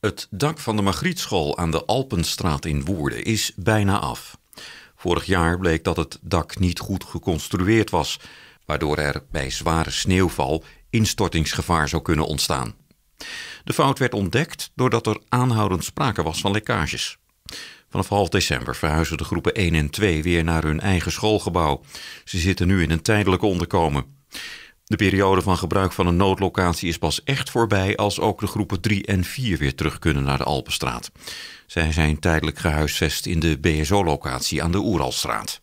Het dak van de Magrietschool aan de Alpenstraat in Woerden is bijna af. Vorig jaar bleek dat het dak niet goed geconstrueerd was, waardoor er bij zware sneeuwval instortingsgevaar zou kunnen ontstaan. De fout werd ontdekt doordat er aanhoudend sprake was van lekkages. Vanaf half december verhuizen de groepen 1 en 2 weer naar hun eigen schoolgebouw. Ze zitten nu in een tijdelijke onderkomen. De periode van gebruik van een noodlocatie is pas echt voorbij als ook de groepen 3 en 4 weer terug kunnen naar de Alpenstraat. Zij zijn tijdelijk gehuisvest in de BSO-locatie aan de Oeralstraat.